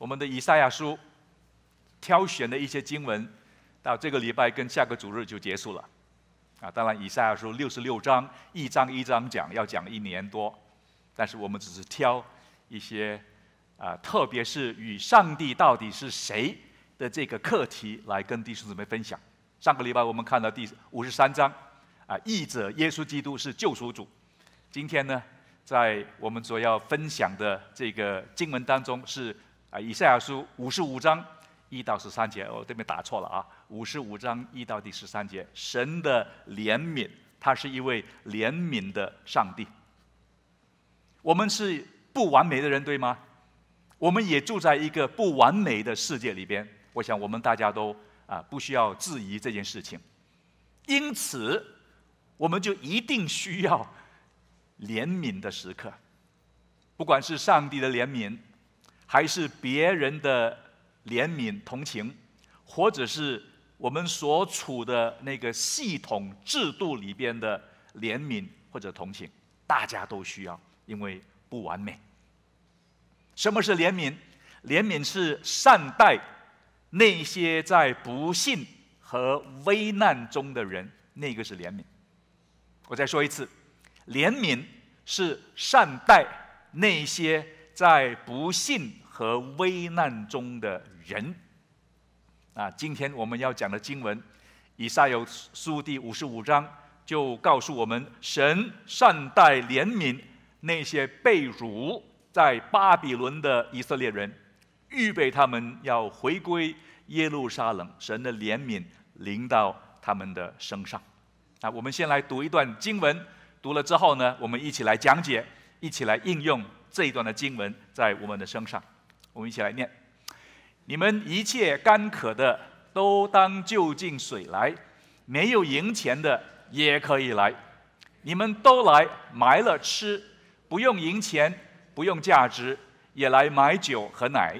我们的以赛亚书挑选的一些经文，到这个礼拜跟下个主日就结束了。啊，当然以赛亚书六十六章，一章一章讲，要讲一年多。但是我们只是挑一些啊，特别是与上帝到底是谁的这个课题来跟弟兄姊妹分享。上个礼拜我们看到第五十三章啊，译者耶稣基督是救赎主。今天呢，在我们所要分享的这个经文当中是。啊，以赛亚书五十五章一到十三节，哦，对面打错了啊，五十五章一到第十三节，神的怜悯，他是一位怜悯的上帝。我们是不完美的人，对吗？我们也住在一个不完美的世界里边，我想我们大家都啊不需要质疑这件事情。因此，我们就一定需要怜悯的时刻，不管是上帝的怜悯。还是别人的怜悯同情，或者是我们所处的那个系统制度里边的怜悯或者同情，大家都需要，因为不完美。什么是怜悯？怜悯是善待那些在不幸和危难中的人，那个是怜悯。我再说一次，怜悯是善待那些。在不幸和危难中的人啊，今天我们要讲的经文，以赛有书第五十五章就告诉我们，神善待怜悯那些被掳在巴比伦的以色列人，预备他们要回归耶路撒冷。神的怜悯临到他们的身上。啊，我们先来读一段经文，读了之后呢，我们一起来讲解，一起来应用。这一段的经文在我们的身上，我们一起来念：你们一切干渴的都当就近水来，没有银钱的也可以来。你们都来买了吃，不用银钱，不用价值，也来买酒和奶。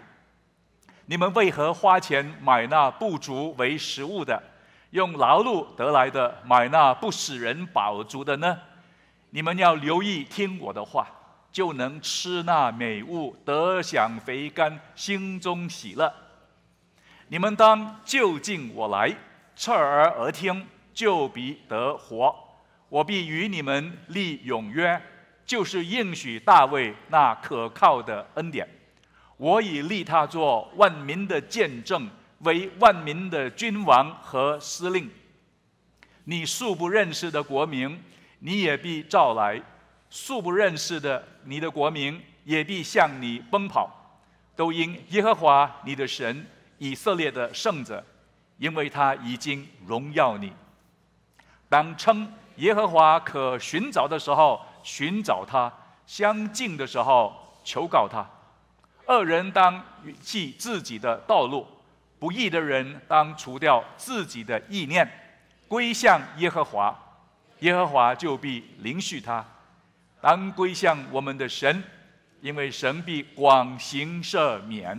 你们为何花钱买那不足为食物的，用劳碌得来的买那不使人饱足的呢？你们要留意听我的话。就能吃那美物，得享肥甘，心中喜乐。你们当就近我来，侧耳而听，就必得活。我必与你们立永约，就是应许大卫那可靠的恩典。我已立他做万民的见证，为万民的君王和司令。你素不认识的国民，你也必召来。素不认识的你的国民也必向你奔跑，都因耶和华你的神以色列的圣者，因为他已经荣耀你。当称耶和华可寻找的时候，寻找他；相近的时候，求告他。恶人当弃自己的道路，不义的人当除掉自己的意念，归向耶和华，耶和华就必临许他。当归向我们的神，因为神必广行赦免。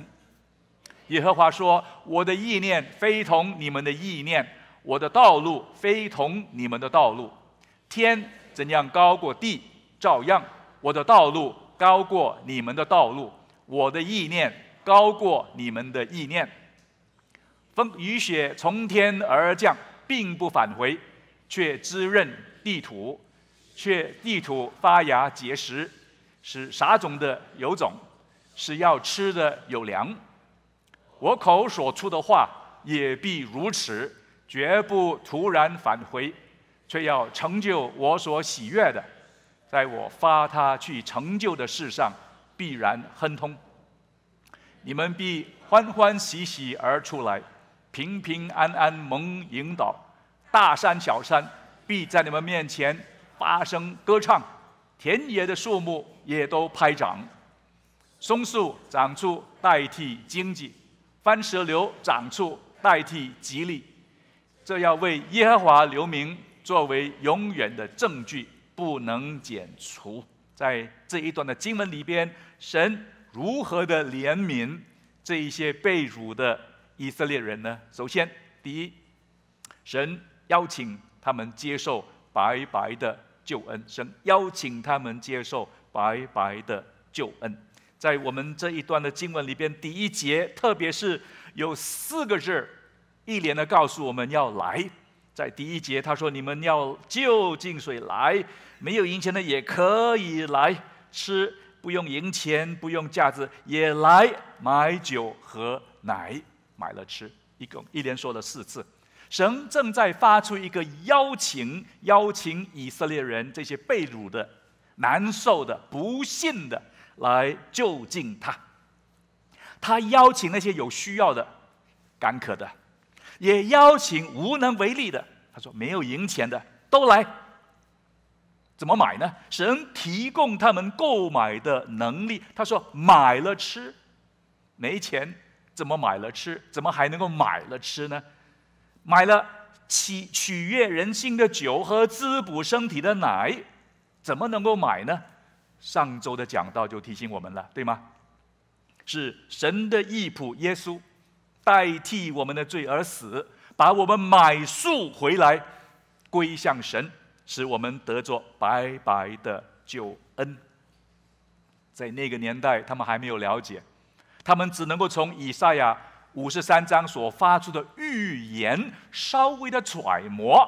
耶和华说：“我的意念非同你们的意念，我的道路非同你们的道路。天怎样高过地，照样我的道路高过你们的道路，我的意念高过你们的意念。风雨雪从天而降，并不返回，却滋润地土。”却地土发芽结实，是啥种的有种，是要吃的有粮。我口所出的话也必如此，绝不突然返回，却要成就我所喜悦的，在我发他去成就的事上，必然亨通。你们必欢欢喜喜而出来，平平安安蒙引导，大山小山必在你们面前。发声歌唱，田野的树木也都拍掌，松树长出代替荆棘，番石榴长出代替吉利，这要为耶和华留名，作为永远的证据，不能减除。在这一段的经文里边，神如何的怜悯这一些被辱的以色列人呢？首先，第一，神邀请他们接受白白的。救恩，神邀请他们接受白白的救恩。在我们这一段的经文里边，第一节特别是有四个字一连的告诉我们要来。在第一节，他说：“你们要就近水来，没有银钱的也可以来吃，不用银钱，不用架子，也来买酒和奶，买了吃。”一共一连说了四次。神正在发出一个邀请，邀请以色列人这些被辱的、难受的、不幸的来就近他。他邀请那些有需要的、干渴的，也邀请无能为力的。他说：“没有银钱的都来。”怎么买呢？神提供他们购买的能力。他说：“买了吃，没钱怎么买了吃？怎么还能够买了吃呢？”买了取取悦人心的酒和滋补身体的奶，怎么能够买呢？上周的讲道就提醒我们了，对吗？是神的义仆耶稣代替我们的罪而死，把我们买赎回来，归向神，使我们得着白白的救恩。在那个年代，他们还没有了解，他们只能够从以赛亚。五十三章所发出的预言，稍微的揣摩，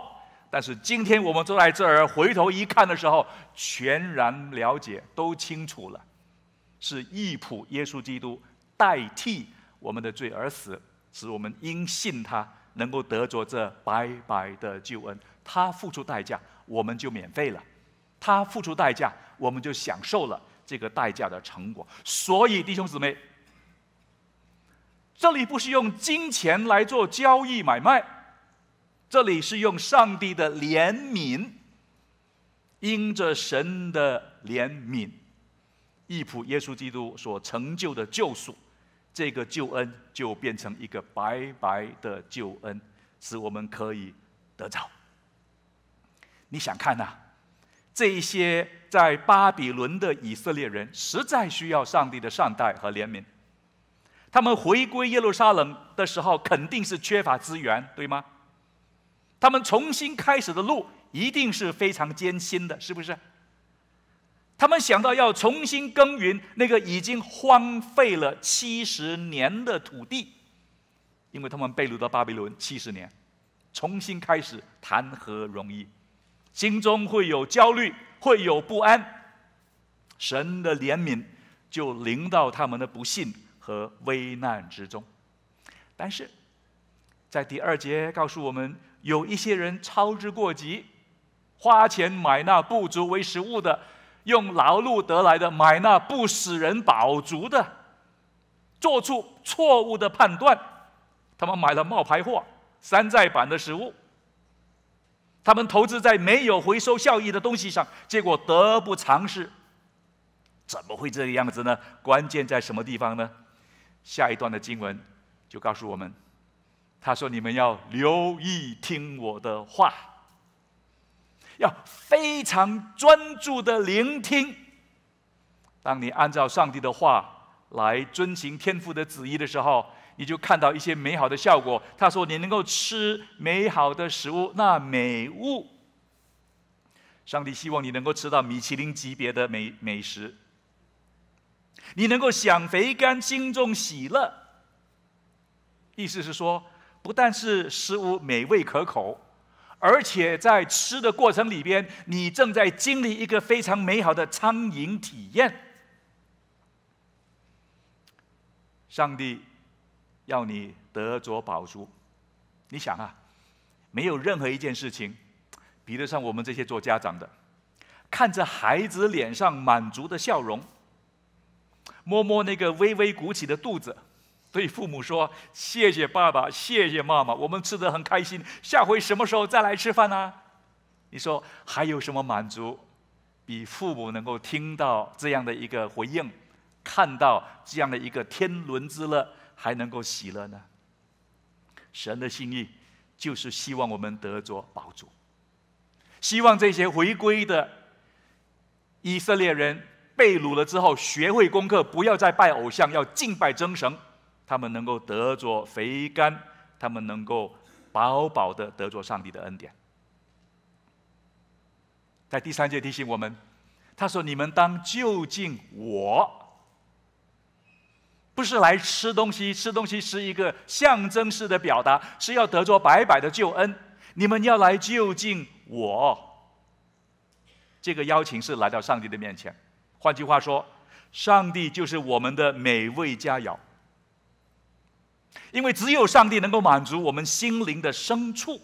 但是今天我们坐在这儿回头一看的时候，全然了解都清楚了。是义仆耶稣基督代替我们的罪而死，使我们因信他能够得着这白白的救恩。他付出代价，我们就免费了；他付出代价，我们就享受了这个代价的成果。所以，弟兄姊妹。这里不是用金钱来做交易买卖，这里是用上帝的怜悯，因着神的怜悯，一普耶稣基督所成就的救赎，这个救恩就变成一个白白的救恩，使我们可以得着。你想看呐，这一些在巴比伦的以色列人，实在需要上帝的善待和怜悯。他们回归耶路撒冷的时候，肯定是缺乏资源，对吗？他们重新开始的路一定是非常艰辛的，是不是？他们想到要重新耕耘那个已经荒废了七十年的土地，因为他们被掳到巴比伦七十年，重新开始谈何容易？心中会有焦虑，会有不安。神的怜悯就临到他们的不幸。和危难之中，但是，在第二节告诉我们，有一些人操之过急，花钱买那不足为食物的，用劳碌得来的买那不使人饱足的，做出错误的判断，他们买了冒牌货、山寨版的食物，他们投资在没有回收效益的东西上，结果得不偿失。怎么会这个样子呢？关键在什么地方呢？下一段的经文就告诉我们，他说：“你们要留意听我的话，要非常专注的聆听。当你按照上帝的话来遵行天父的旨意的时候，你就看到一些美好的效果。”他说：“你能够吃美好的食物，那美物。上帝希望你能够吃到米其林级别的美美食。”你能够享肥甘，心中喜乐。意思是说，不但是食物美味可口，而且在吃的过程里边，你正在经历一个非常美好的餐饮体验。上帝要你得着宝珠，你想啊，没有任何一件事情比得上我们这些做家长的，看着孩子脸上满足的笑容。摸摸那个微微鼓起的肚子，对父母说：“谢谢爸爸，谢谢妈妈，我们吃得很开心。下回什么时候再来吃饭呢？”你说还有什么满足，比父母能够听到这样的一个回应，看到这样的一个天伦之乐，还能够喜乐呢？神的心意就是希望我们得着保主，希望这些回归的以色列人。被掳了之后，学会功课，不要再拜偶像，要敬拜真神。他们能够得着肥甘，他们能够饱饱的得着上帝的恩典。在第三节提醒我们，他说：“你们当就近我，不是来吃东西，吃东西是一个象征式的表达，是要得着白白的救恩。你们要来就近我，这个邀请是来到上帝的面前。”换句话说，上帝就是我们的美味佳肴，因为只有上帝能够满足我们心灵的深处。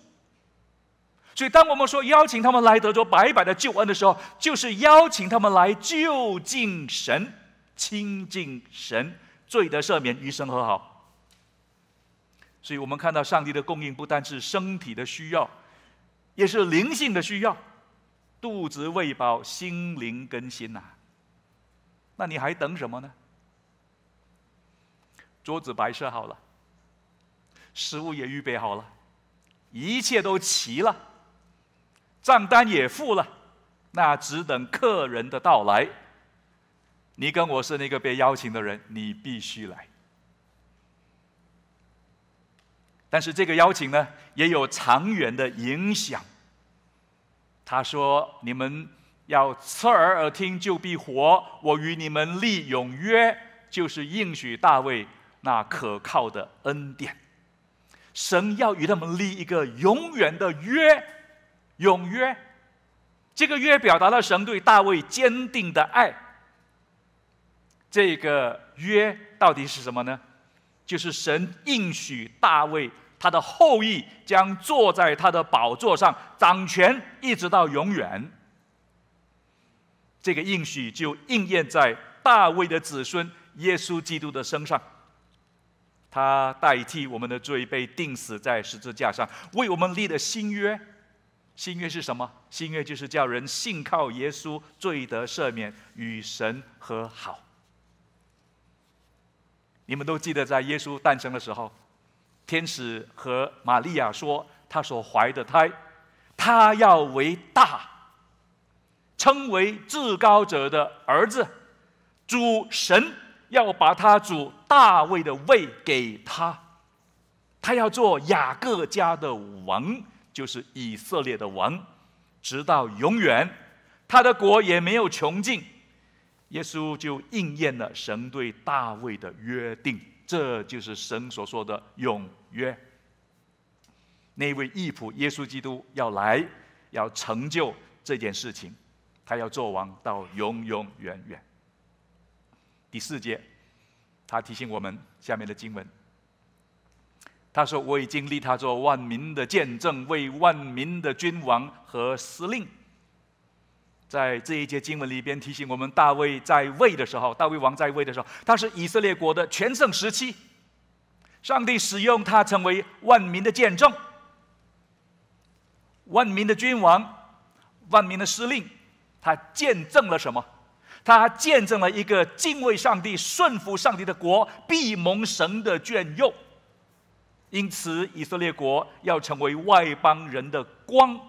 所以，当我们说邀请他们来德州白白的救恩的时候，就是邀请他们来就近神、亲近神、罪得赦免、余生和好。所以我们看到上帝的供应不单是身体的需要，也是灵性的需要。肚子喂饱，心灵更新呐。那你还等什么呢？桌子摆设好了，食物也预备好了，一切都齐了，账单也付了，那只等客人的到来。你跟我是那个被邀请的人，你必须来。但是这个邀请呢，也有长远的影响。他说：“你们。”要侧耳耳听就必活。我与你们立永约，就是应许大卫那可靠的恩典。神要与他们立一个永远的约，永约。这个约表达了神对大卫坚定的爱。这个约到底是什么呢？就是神应许大卫，他的后裔将坐在他的宝座上掌权，一直到永远。这个应许就应验在大卫的子孙耶稣基督的身上，他代替我们的罪被钉死在十字架上，为我们立了新约。新约是什么？新约就是叫人信靠耶稣，罪得赦免，与神和好。你们都记得，在耶稣诞生的时候，天使和玛利亚说，他所怀的胎，他要为大。称为至高者的儿子，主神要把他主大卫的位给他，他要做雅各家的王，就是以色列的王，直到永远，他的国也没有穷尽。耶稣就应验了神对大卫的约定，这就是神所说的永约。那位义仆耶稣基督要来，要成就这件事情。他要做王到永永远远。第四节，他提醒我们下面的经文。他说：“我已经立他做万民的见证，为万民的君王和司令。”在这一节经文里边，提醒我们大卫在位的时候，大卫王在位的时候，他是以色列国的全盛时期。上帝使用他成为万民的见证，万民的君王，万民的司令。他见证了什么？他见证了一个敬畏上帝、顺服上帝的国必蒙神的眷佑。因此，以色列国要成为外邦人的光，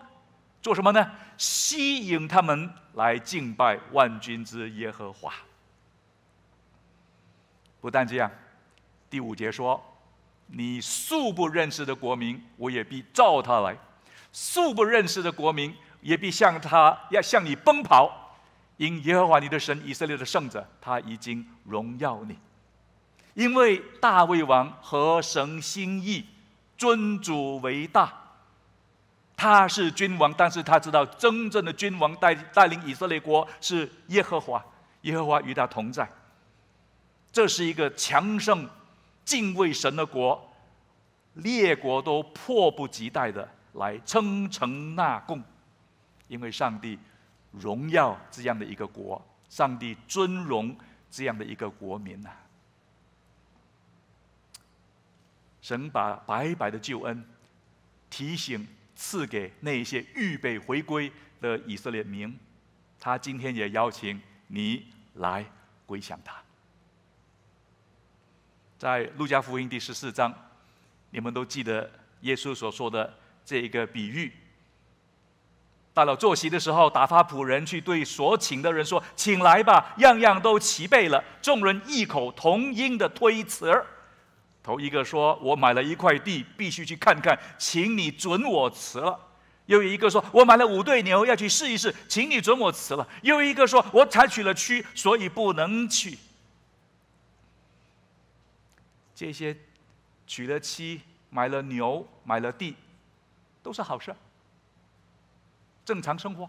做什么呢？吸引他们来敬拜万军之耶和华。不但这样，第五节说：“你素不认识的国民，我也必召他来；素不认识的国民。”也必向他要向你奔跑，因耶和华你的神以色列的圣者他已经荣耀你，因为大卫王合神心意，尊主为大，他是君王，但是他知道真正的君王带带领以色列国是耶和华，耶和华与他同在。这是一个强盛、敬畏神的国，列国都迫不及待的来称臣纳贡。因为上帝荣耀这样的一个国，上帝尊荣这样的一个国民呐。神把白白的救恩提醒赐给那些预备回归的以色列民，他今天也邀请你来归向他。在路加福音第十四章，你们都记得耶稣所说的这一个比喻。到了坐席的时候，打发仆人去对所请的人说：“请来吧，样样都齐备了。”众人异口同音的推辞。头一个说：“我买了一块地，必须去看看，请你准我辞了。”又一个说：“我买了五对牛，要去试一试，请你准我辞了。”又一个说：“我采取了区，所以不能去。”这些娶了妻、买了牛、买了地，都是好事。正常生活，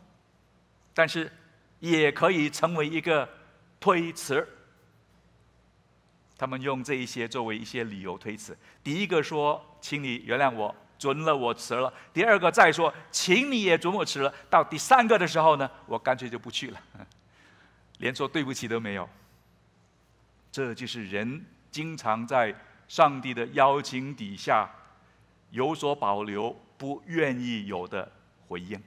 但是也可以成为一个推辞。他们用这一些作为一些理由推辞。第一个说：“请你原谅我，准了我辞了。”第二个再说：“请你也准我辞了。”到第三个的时候呢，我干脆就不去了，连说对不起都没有。这就是人经常在上帝的邀请底下有所保留，不愿意有的回应。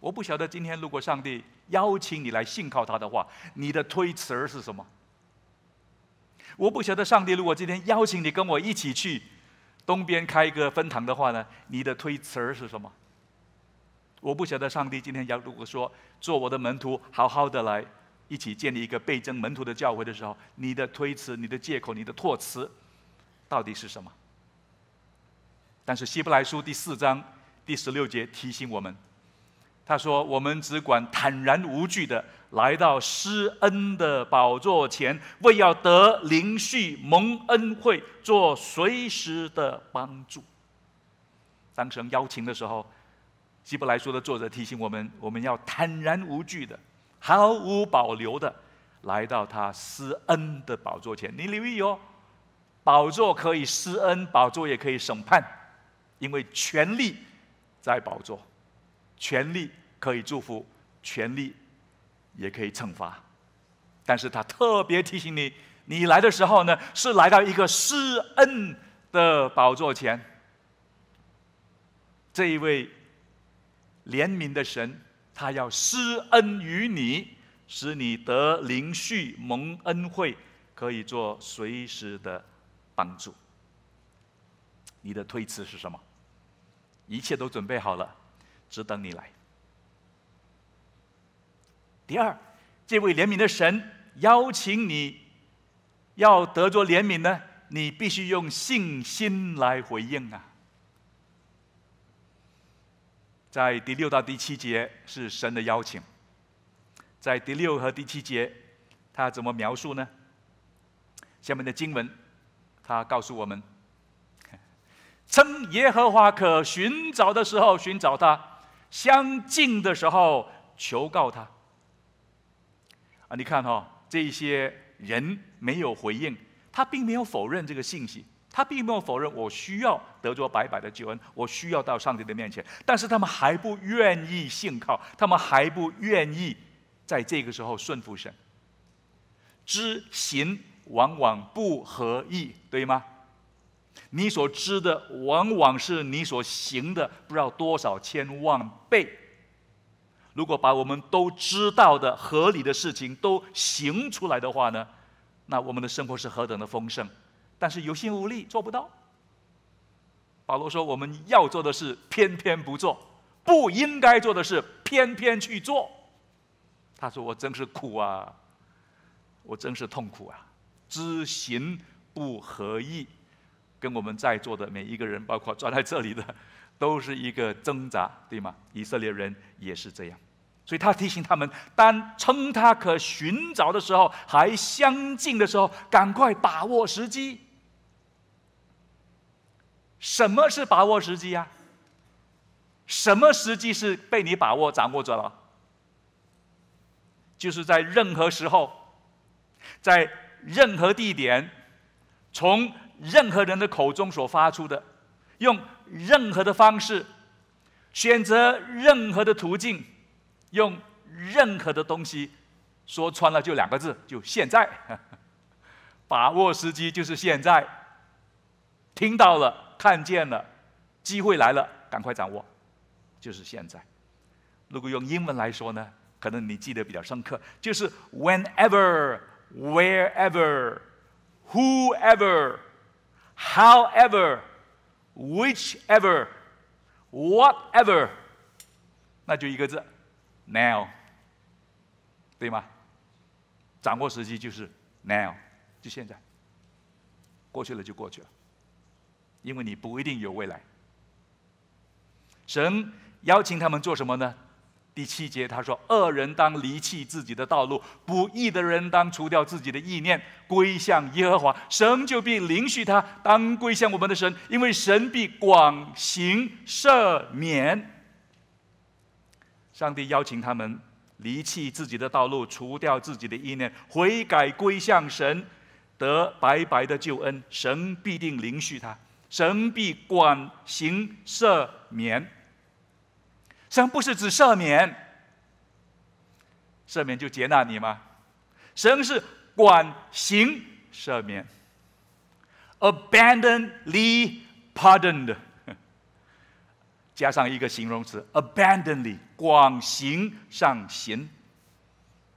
我不晓得今天如果上帝邀请你来信靠他的话，你的推辞是什么？我不晓得上帝如果今天邀请你跟我一起去东边开一个分堂的话呢，你的推辞是什么？我不晓得上帝今天要如果说做我的门徒，好好的来一起建立一个倍增门徒的教会的时候，你的推辞、你的借口、你的托辞，到底是什么？但是希伯来书第四章第十六节提醒我们。他说：“我们只管坦然无惧的来到施恩的宝座前，为要得灵续蒙恩惠，做随时的帮助。”当神邀请的时候，希伯来书的作者提醒我们：“我们要坦然无惧的，毫无保留的来到他施恩的宝座前。”你留意哦，宝座可以施恩，宝座也可以审判，因为权力在宝座。权力可以祝福，权力也可以惩罚，但是他特别提醒你：，你来的时候呢，是来到一个施恩的宝座前。这一位怜悯的神，他要施恩于你，使你得灵续，蒙恩惠，可以做随时的帮助。你的推辞是什么？一切都准备好了。只等你来。第二，这位怜悯的神邀请你，要得着怜悯呢，你必须用信心来回应啊。在第六到第七节是神的邀请，在第六和第七节，他怎么描述呢？下面的经文，他告诉我们：称耶和华可寻找的时候，寻找他。相近的时候求告他，啊，你看哈，这些人没有回应，他并没有否认这个信息，他并没有否认我需要得着白白的救恩，我需要到上帝的面前，但是他们还不愿意信靠，他们还不愿意在这个时候顺服神，知行往往不合意，对吗？你所知的，往往是你所行的，不知道多少千万倍。如果把我们都知道的合理的事情都行出来的话呢，那我们的生活是何等的丰盛！但是有心无力，做不到。保罗说：“我们要做的事，偏偏不做；不应该做的事，偏偏去做。”他说：“我真是苦啊，我真是痛苦啊！知行不合意。”跟我们在座的每一个人，包括坐在这里的，都是一个挣扎，对吗？以色列人也是这样，所以他提醒他们：当称他可寻找的时候，还相近的时候，赶快把握时机。什么是把握时机呀？什么时机是被你把握、掌握住了？就是在任何时候，在任何地点，从。任何人的口中所发出的，用任何的方式，选择任何的途径，用任何的东西，说穿了就两个字，就现在，把握时机就是现在。听到了，看见了，机会来了，赶快掌握，就是现在。如果用英文来说呢，可能你记得比较深刻，就是 whenever，wherever，whoever。However, whichever, whatever，那就一个字，now，对吗？掌握时机就是 now，就现在。过去了就过去了，因为你不一定有未来。神邀请他们做什么呢？第七节，他说：“恶人当离弃自己的道路，不义的人当除掉自己的意念，归向耶和华，神就必灵许他，当归向我们的神，因为神必广行赦免。”上帝邀请他们离弃自己的道路，除掉自己的意念，悔改归向神，得白白的救恩。神必定灵许他，神必广行赦免。神不是指赦免，赦免就接纳你吗？神是管行赦免，abandonly pardoned，加上一个形容词 abandonly，广行上行。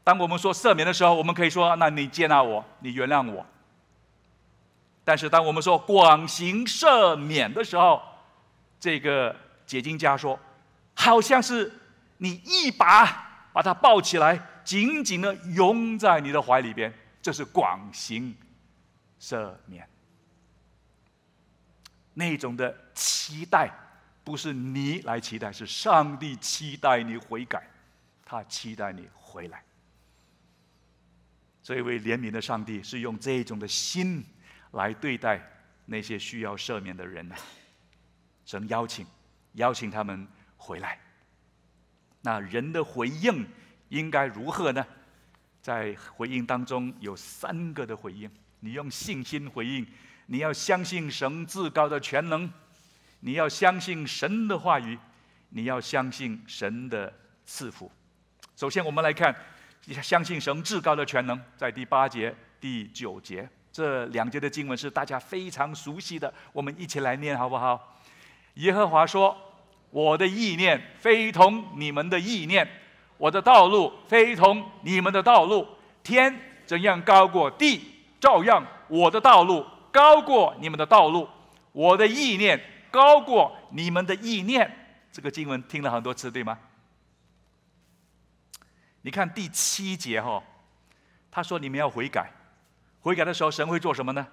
当我们说赦免的时候，我们可以说：那你接纳我，你原谅我。但是当我们说广行赦免的时候，这个解经家说。好像是你一把把他抱起来，紧紧的拥在你的怀里边，这是广行赦免。那种的期待，不是你来期待，是上帝期待你悔改，他期待你回来。这位怜悯的上帝是用这种的心来对待那些需要赦免的人的，神邀请，邀请他们。回来，那人的回应应该如何呢？在回应当中有三个的回应，你用信心回应，你要相信神至高的全能，你要相信神的话语，你要相信神的赐福。首先，我们来看相信神至高的全能，在第八节、第九节这两节的经文是大家非常熟悉的，我们一起来念好不好？耶和华说。我的意念非同你们的意念，我的道路非同你们的道路。天怎样高过地，照样我的道路高过你们的道路，我的意念高过你们的意念。这个经文听了很多次，对吗？你看第七节哈，他说你们要悔改，悔改的时候，神会做什么呢？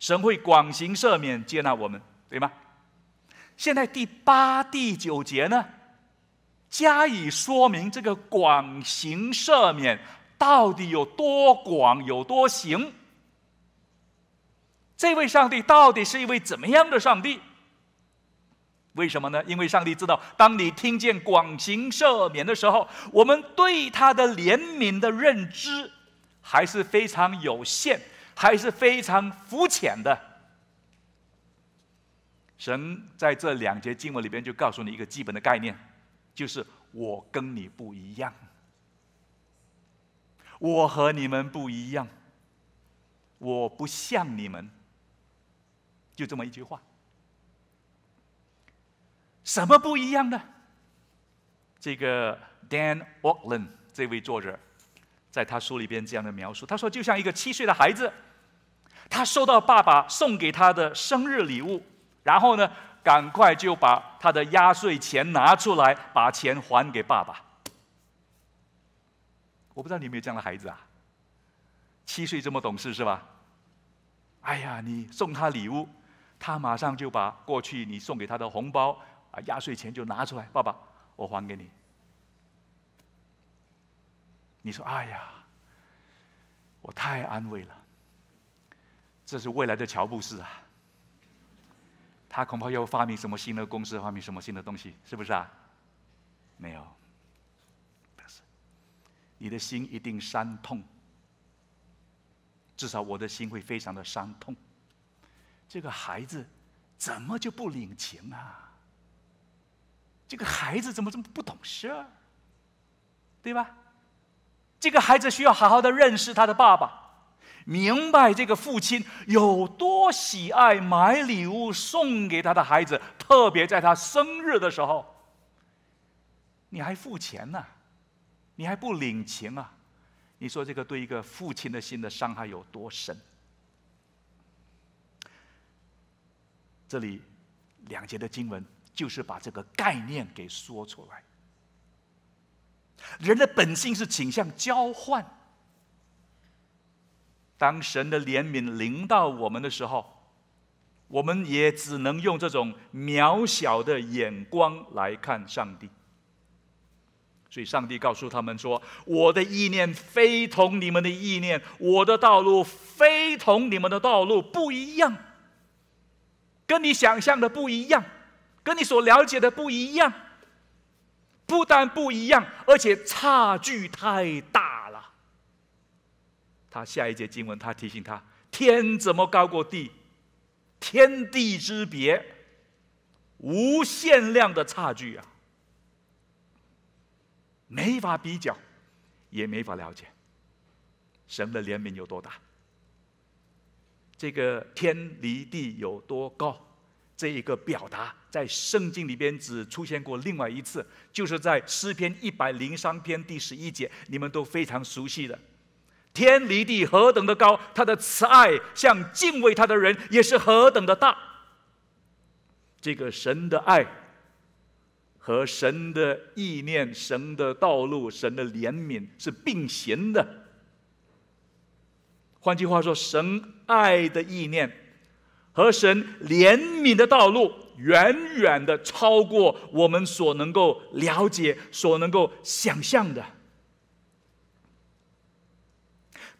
神会广行赦免，接纳我们，对吗？现在第八、第九节呢，加以说明这个广行赦免到底有多广、有多行？这位上帝到底是一位怎么样的上帝？为什么呢？因为上帝知道，当你听见广行赦免的时候，我们对他的怜悯的认知还是非常有限，还是非常肤浅的。神在这两节经文里边就告诉你一个基本的概念，就是我跟你不一样，我和你们不一样，我不像你们，就这么一句话。什么不一样呢？这个 Dan a u c k l a n d 这位作者在他书里边这样的描述，他说就像一个七岁的孩子，他收到爸爸送给他的生日礼物。然后呢？赶快就把他的压岁钱拿出来，把钱还给爸爸。我不知道你有没有这样的孩子啊？七岁这么懂事是吧？哎呀，你送他礼物，他马上就把过去你送给他的红包啊压岁钱就拿出来，爸爸，我还给你。你说，哎呀，我太安慰了。这是未来的乔布斯啊！他恐怕又发明什么新的公司，发明什么新的东西，是不是啊？没有，但是你的心一定伤痛，至少我的心会非常的伤痛。这个孩子怎么就不领情啊？这个孩子怎么这么不懂事儿，对吧？这个孩子需要好好的认识他的爸爸。明白这个父亲有多喜爱买礼物送给他的孩子，特别在他生日的时候，你还付钱呢，你还不领情啊？你说这个对一个父亲的心的伤害有多深？这里两节的经文就是把这个概念给说出来。人的本性是倾向交换。当神的怜悯临到我们的时候，我们也只能用这种渺小的眼光来看上帝。所以，上帝告诉他们说：“我的意念非同你们的意念，我的道路非同你们的道路，不一样。跟你想象的不一样，跟你所了解的不一样。不但不一样，而且差距太大。”他下一节经文，他提醒他：天怎么高过地？天地之别，无限量的差距啊，没法比较，也没法了解。神的怜悯有多大？这个天离地有多高？这一个表达在圣经里边只出现过另外一次，就是在诗篇一百零三篇第十一节，你们都非常熟悉的。天离地何等的高，他的慈爱向敬畏他的人也是何等的大。这个神的爱和神的意念、神的道路、神的怜悯是并行的。换句话说，神爱的意念和神怜悯的道路，远远的超过我们所能够了解、所能够想象的。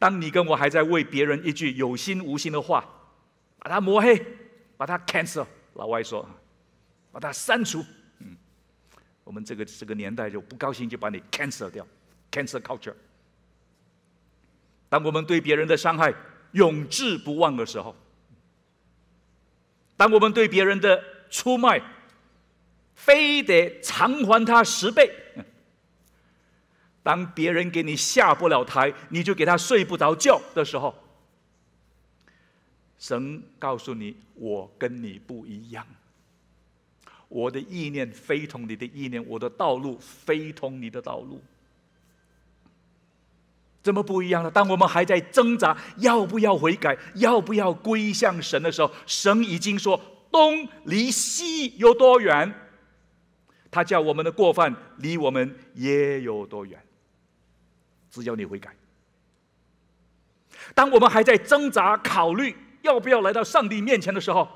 当你跟我还在为别人一句有心无心的话，把它抹黑，把它 cancel，老外说，把它删除。嗯，我们这个这个年代就不高兴就把你 cancel 掉，cancel culture。当我们对别人的伤害永志不忘的时候，当我们对别人的出卖，非得偿还他十倍。当别人给你下不了台，你就给他睡不着觉的时候，神告诉你：“我跟你不一样，我的意念非同你的意念，我的道路非同你的道路。”怎么不一样呢？当我们还在挣扎要不要悔改、要不要归向神的时候，神已经说：“东离西有多远？他叫我们的过犯离我们也有多远？”只要你悔改，当我们还在挣扎、考虑要不要来到上帝面前的时候，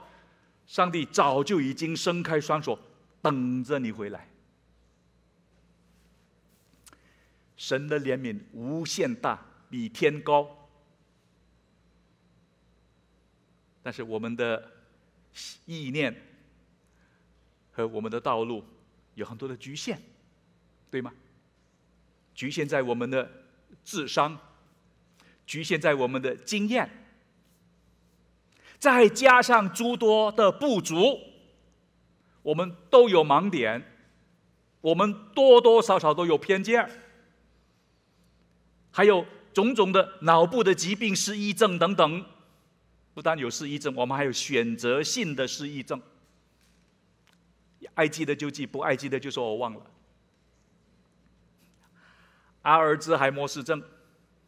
上帝早就已经伸开双手，等着你回来。神的怜悯无限大，比天高，但是我们的意念和我们的道路有很多的局限，对吗？局限在我们的。智商局限在我们的经验，再加上诸多的不足，我们都有盲点，我们多多少少都有偏见，还有种种的脑部的疾病、失忆症等等。不但有失忆症，我们还有选择性的失忆症，爱记得就记，不爱记得就说我忘了。阿尔兹海默氏症，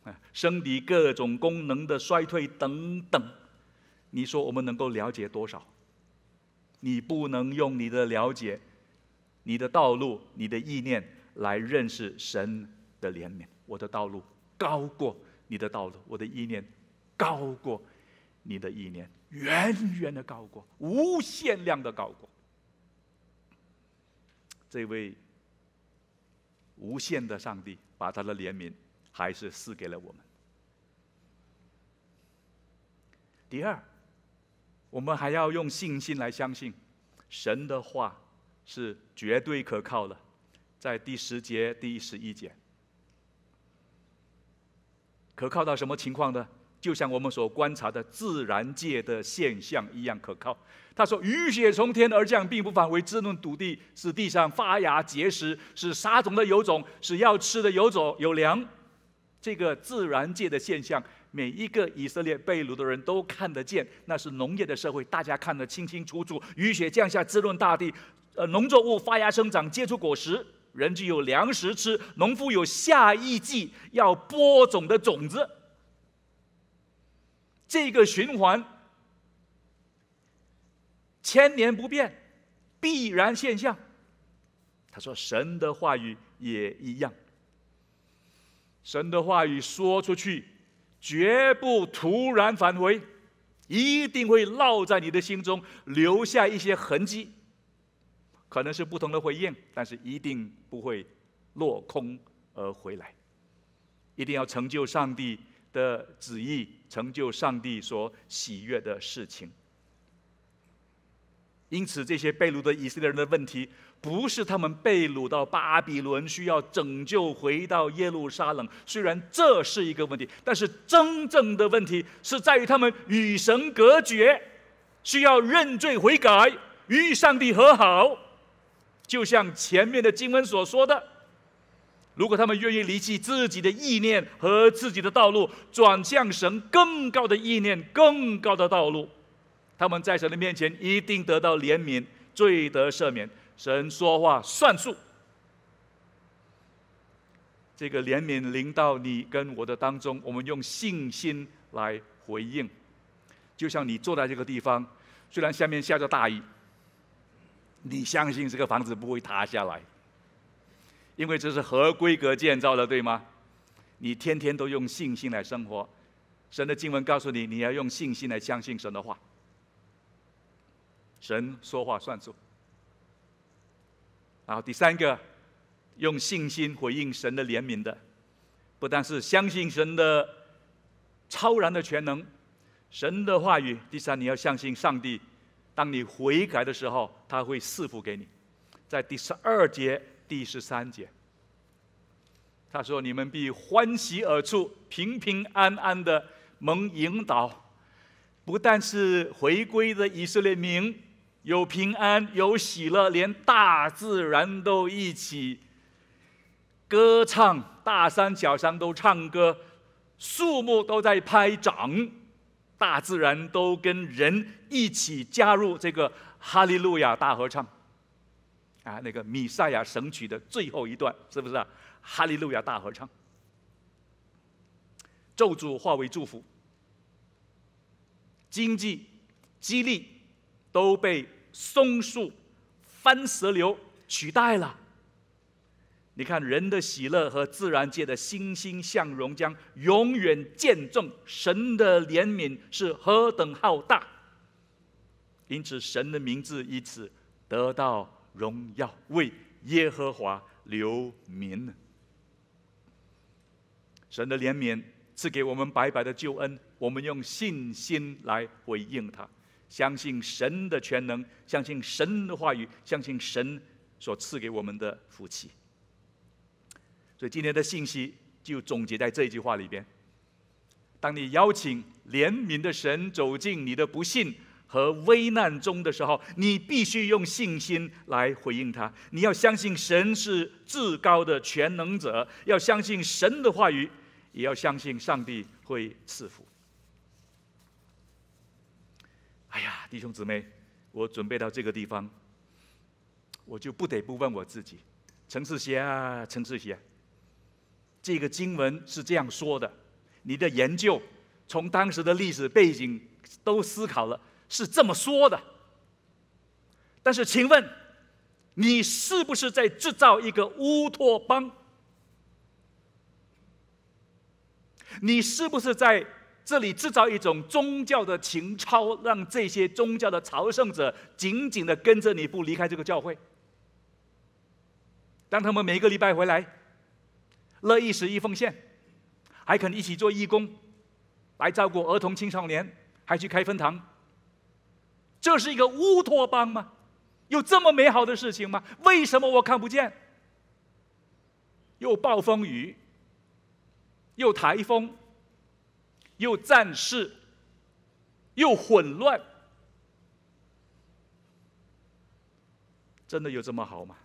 啊，生理各种功能的衰退等等，你说我们能够了解多少？你不能用你的了解、你的道路、你的意念来认识神的怜悯。我的道路高过你的道路，我的意念高过你的意念，远远的高过，无限量的高过。这位无限的上帝。把他的怜悯还是赐给了我们。第二，我们还要用信心来相信，神的话是绝对可靠的，在第十节、第十一节，可靠到什么情况呢？就像我们所观察的自然界的现象一样可靠。他说：“雨雪从天而降，并不反为滋润土地，使地上发芽结实，使沙种的有种，使要吃的有种有粮。”这个自然界的现象，每一个以色列被掳的人都看得见。那是农业的社会，大家看得清清楚楚。雨雪降下，滋润大地，呃，农作物发芽生长，结出果实，人就有粮食吃，农夫有下一季要播种的种子。这个循环千年不变，必然现象。他说：“神的话语也一样，神的话语说出去，绝不突然返回，一定会烙在你的心中，留下一些痕迹。可能是不同的回应，但是一定不会落空而回来。一定要成就上帝。”的旨意成就上帝所喜悦的事情。因此，这些被掳的以色列人的问题，不是他们被掳到巴比伦需要拯救回到耶路撒冷，虽然这是一个问题，但是真正的问题是在于他们与神隔绝，需要认罪悔改，与上帝和好。就像前面的经文所说的。如果他们愿意离弃自己的意念和自己的道路，转向神更高的意念、更高的道路，他们在神的面前一定得到怜悯、罪得赦免。神说话算数，这个怜悯临到你跟我的当中，我们用信心来回应。就像你坐在这个地方，虽然下面下着大雨，你相信这个房子不会塌下来。因为这是合规格建造的，对吗？你天天都用信心来生活，神的经文告诉你，你要用信心来相信神的话。神说话算数。然后第三个，用信心回应神的怜悯的，不但是相信神的超然的全能，神的话语。第三，你要相信上帝，当你悔改的时候，他会赐福给你。在第十二节。第十三节，他说：“你们必欢喜而处，平平安安的蒙引导，不但是回归的以色列民有平安有喜乐，连大自然都一起歌唱，大山小山都唱歌，树木都在拍掌，大自然都跟人一起加入这个哈利路亚大合唱。”啊，那个《米塞亚》神曲的最后一段，是不是“啊？哈利路亚”大合唱？咒诅化为祝福，经济激励都被松树、番石榴取代了。你看，人的喜乐和自然界的欣欣向荣，将永远见证神的怜悯是何等浩大。因此，神的名字以此得到。荣耀为耶和华留名神的怜悯赐给我们白白的救恩，我们用信心来回应他，相信神的全能，相信神的话语，相信神所赐给我们的福气。所以今天的信息就总结在这一句话里边：当你邀请怜悯的神走进你的不幸。和危难中的时候，你必须用信心来回应他。你要相信神是至高的全能者，要相信神的话语，也要相信上帝会赐福。哎呀，弟兄姊妹，我准备到这个地方，我就不得不问我自己：陈世贤啊，陈世贤，这个经文是这样说的，你的研究从当时的历史背景都思考了。是这么说的，但是，请问，你是不是在制造一个乌托邦？你是不是在这里制造一种宗教的情操，让这些宗教的朝圣者紧紧的跟着你不离开这个教会？当他们每个礼拜回来，乐意时一奉献，还肯一起做义工，来照顾儿童青少年，还去开分堂。这是一个乌托邦吗？有这么美好的事情吗？为什么我看不见？又暴风雨，又台风，又战事，又混乱，真的有这么好吗？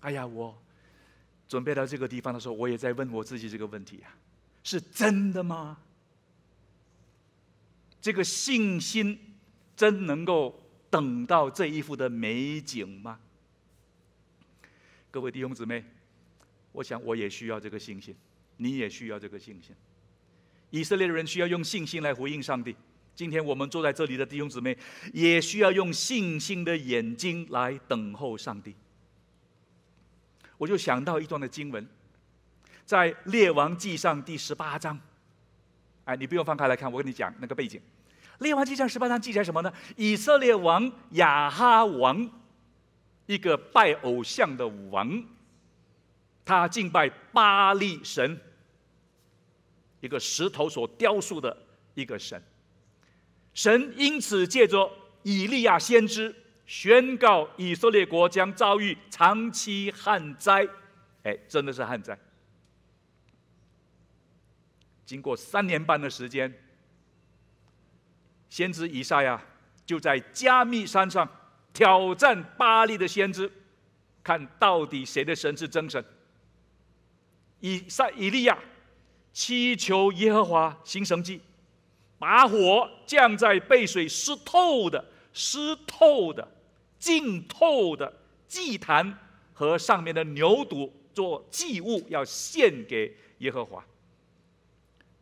哎呀，我准备到这个地方的时候，我也在问我自己这个问题呀：是真的吗？这个信心。真能够等到这一幅的美景吗？各位弟兄姊妹，我想我也需要这个信心，你也需要这个信心。以色列人需要用信心来回应上帝。今天我们坐在这里的弟兄姊妹，也需要用信心的眼睛来等候上帝。我就想到一段的经文，在列王记上第十八章。哎，你不用翻开来看，我跟你讲那个背景。列王记上十八章记载什么呢？以色列王亚哈王，一个拜偶像的王，他敬拜巴利神，一个石头所雕塑的一个神。神因此借着以利亚先知宣告以色列国将遭遇长期旱灾，哎，真的是旱灾。经过三年半的时间。先知以赛亚就在加密山上挑战巴利的先知，看到底谁的神是真神。以赛以利亚祈求耶和华行神迹，把火降在被水湿透的、湿透的、浸透的祭坛和上面的牛犊做祭物，要献给耶和华。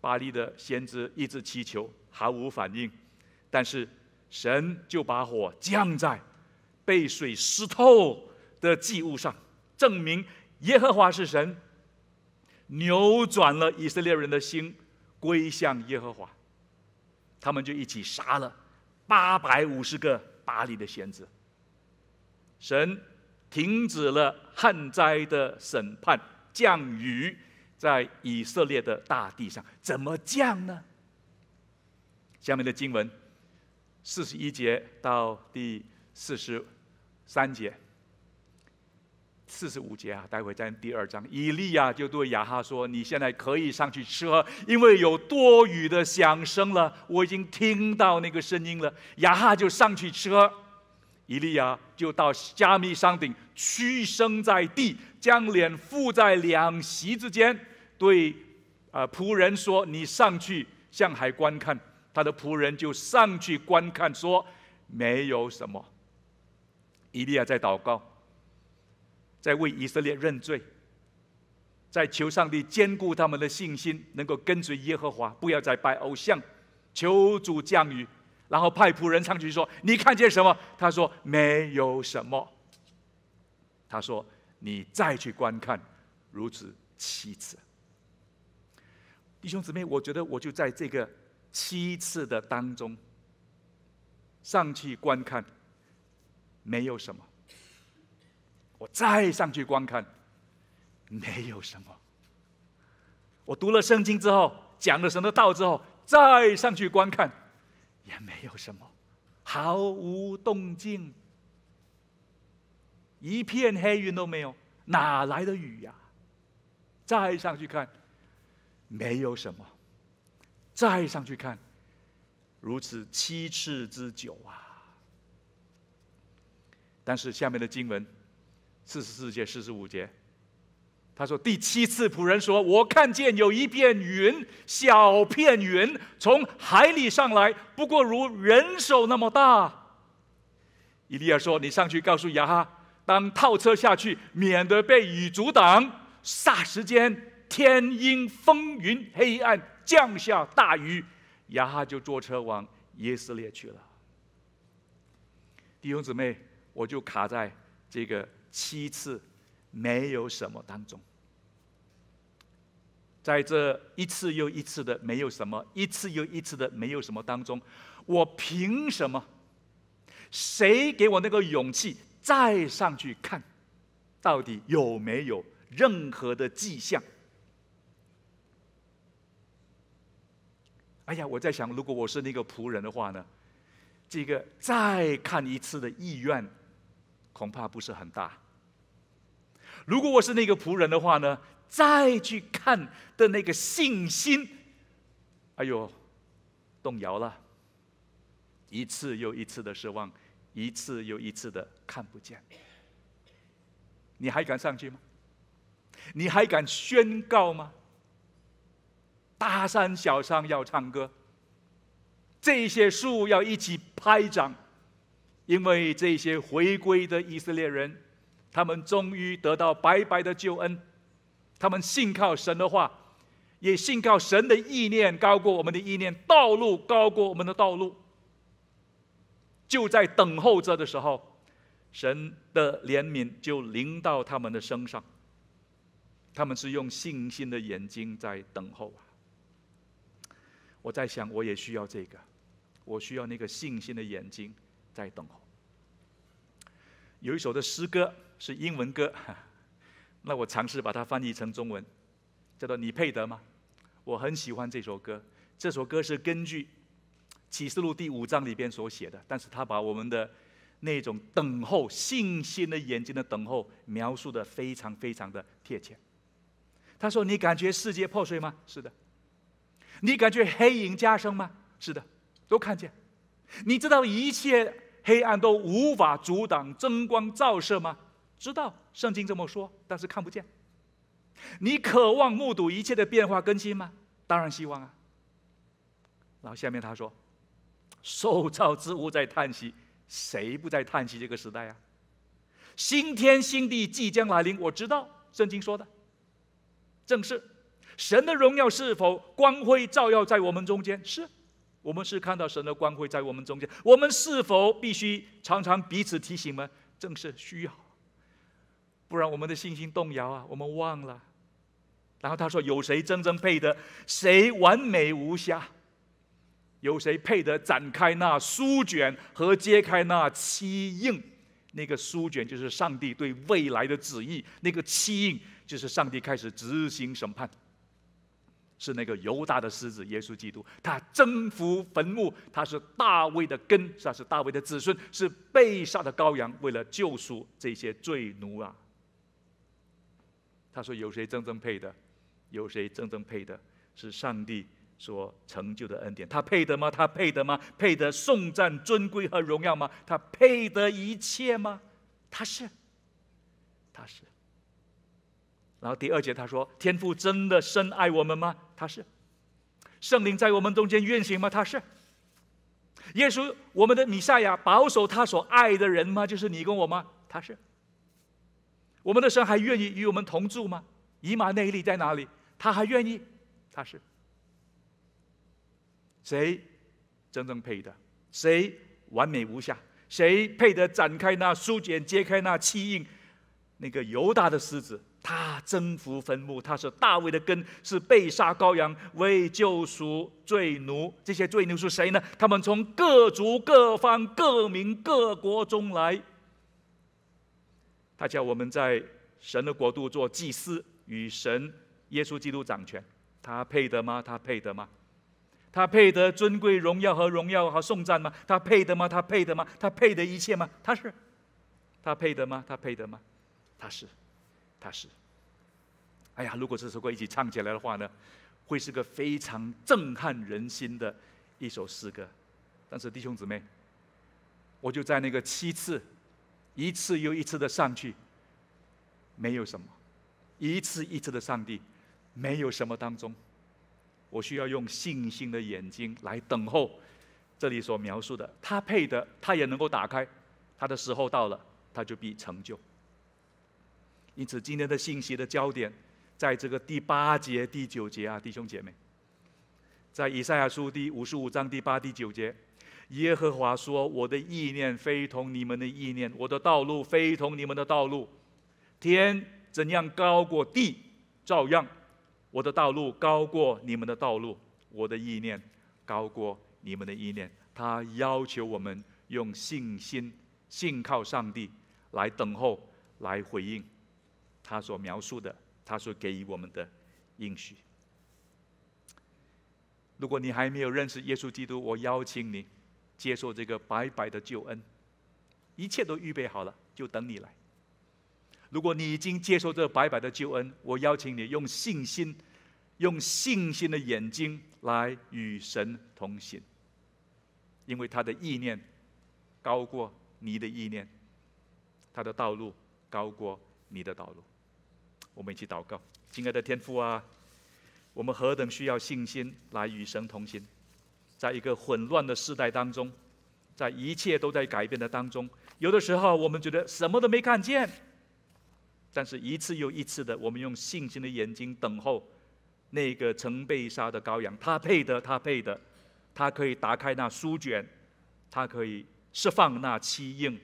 巴利的先知一直祈求，毫无反应。但是神就把火降在被水湿透的祭物上，证明耶和华是神。扭转了以色列人的心，归向耶和华，他们就一起杀了八百五十个巴黎的贤者。神停止了旱灾的审判，降雨在以色列的大地上，怎么降呢？下面的经文。四十一节到第四十三节、四十五节啊，待会再第二章。以利亚就对亚哈说：“你现在可以上去吃喝，因为有多雨的响声了，我已经听到那个声音了。”亚哈就上去吃喝。以利亚就到加密山顶，屈身在地，将脸附在两席之间，对啊仆人说：“你上去向海观看。”他的仆人就上去观看，说没有什么。伊利亚在祷告，在为以色列认罪，在求上帝兼顾他们的信心，能够跟随耶和华，不要再拜偶像，求主降雨。然后派仆人上去说：“你看见什么？”他说：“没有什么。”他说：“你再去观看，如此七次。”弟兄姊妹，我觉得我就在这个。七次的当中，上去观看，没有什么。我再上去观看，没有什么。我读了圣经之后，讲了神的道之后，再上去观看，也没有什么，毫无动静，一片黑云都没有，哪来的雨呀？再上去看，没有什么。再上去看，如此七次之久啊！但是下面的经文，四十四节、四十五节，他说：“第七次仆人说，我看见有一片云，小片云从海里上来，不过如人手那么大。”伊利亚说：“你上去告诉雅哈，当套车下去，免得被雨阻挡。”霎时间，天阴风云，黑暗。降下大雨，然后就坐车往耶色列去了。弟兄姊妹，我就卡在这个七次没有什么当中，在这一次又一次的没有什么，一次又一次的没有什么当中，我凭什么？谁给我那个勇气再上去看，到底有没有任何的迹象？哎呀，我在想，如果我是那个仆人的话呢，这个再看一次的意愿，恐怕不是很大。如果我是那个仆人的话呢，再去看的那个信心，哎呦，动摇了。一次又一次的失望，一次又一次的看不见。你还敢上去吗？你还敢宣告吗？大山小山要唱歌，这些树要一起拍掌，因为这些回归的以色列人，他们终于得到白白的救恩，他们信靠神的话，也信靠神的意念高过我们的意念，道路高过我们的道路。就在等候着的时候，神的怜悯就临到他们的身上，他们是用信心的眼睛在等候啊。我在想，我也需要这个，我需要那个信心的眼睛，在等候。有一首的诗歌是英文歌，那我尝试把它翻译成中文，叫做“你配得吗？”我很喜欢这首歌，这首歌是根据《启示录》第五章里边所写的，但是他把我们的那种等候、信心的眼睛的等候描述的非常非常的贴切。他说：“你感觉世界破碎吗？”是的。你感觉黑影加深吗？是的，都看见。你知道一切黑暗都无法阻挡灯光照射吗？知道，圣经这么说，但是看不见。你渴望目睹一切的变化更新吗？当然希望啊。然后下面他说：“受造之物在叹息，谁不在叹息这个时代呀？”新天新地即将来临，我知道圣经说的，正是。神的荣耀是否光辉照耀在我们中间？是，我们是看到神的光辉在我们中间。我们是否必须常常彼此提醒吗？正是需要，不然我们的信心动摇啊！我们忘了。然后他说：“有谁真正配得？谁完美无瑕？有谁配得展开那书卷和揭开那七印？那个书卷就是上帝对未来的旨意，那个七印就是上帝开始执行审判。”是那个犹大的狮子耶稣基督，他征服坟墓，他是大卫的根，他是大卫的子孙，是被杀的羔羊，为了救赎这些罪奴啊。他说：“有谁真正配的？有谁真正配的？是上帝所成就的恩典，他配得吗？他配得吗？配得颂赞、尊贵和荣耀吗？他配得一切吗？他是，他是。”然后第二节他说：“天父真的深爱我们吗？他是。圣灵在我们中间运行吗？他是。耶稣，我们的弥赛亚保守他所爱的人吗？就是你跟我吗？他是。我们的神还愿意与我们同住吗？以马内利在哪里？他还愿意？他是。谁真正配的？谁完美无瑕？谁配得展开那书卷，揭开那气印？那个犹大的狮子。”他征服坟墓，他是大卫的根，是被杀羔羊为救赎罪奴。这些罪奴是谁呢？他们从各族、各方、各民、各国中来。他叫我们在神的国度做祭司，与神、耶稣基督掌权，他配得吗？他配得吗？他配得尊贵、荣耀和荣耀和颂赞吗？他配得吗？他配得吗？他配得一切吗？他是，他配得吗？他配得吗？他是。他是。哎呀，如果这首歌一起唱起来的话呢，会是个非常震撼人心的一首诗歌。但是弟兄姊妹，我就在那个七次，一次又一次的上去，没有什么，一次一次的上帝，没有什么当中，我需要用信心的眼睛来等候这里所描述的，他配的，他也能够打开，他的时候到了，他就必成就。因此，今天的信息的焦点，在这个第八节、第九节啊，弟兄姐妹，在以赛亚书第五十五章第八、第九节，耶和华说：“我的意念非同你们的意念，我的道路非同你们的道路。天怎样高过地，照样，我的道路高过你们的道路，我的意念高过你们的意念。”他要求我们用信心信靠上帝，来等候，来回应。他所描述的，他所给予我们的应许。如果你还没有认识耶稣基督，我邀请你接受这个白白的救恩，一切都预备好了，就等你来。如果你已经接受这白白的救恩，我邀请你用信心，用信心的眼睛来与神同行，因为他的意念高过你的意念，他的道路高过你的道路。我们一起祷告，亲爱的天父啊，我们何等需要信心来与神同行，在一个混乱的时代当中，在一切都在改变的当中，有的时候我们觉得什么都没看见，但是一次又一次的，我们用信心的眼睛等候那个曾被杀的羔羊，他配的，他配的，他可以打开那书卷，他可以释放那七印。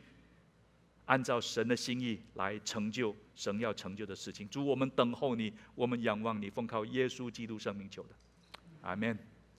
按照神的心意来成就神要成就的事情，主，我们等候你，我们仰望你，奉靠耶稣基督生命求的，阿门。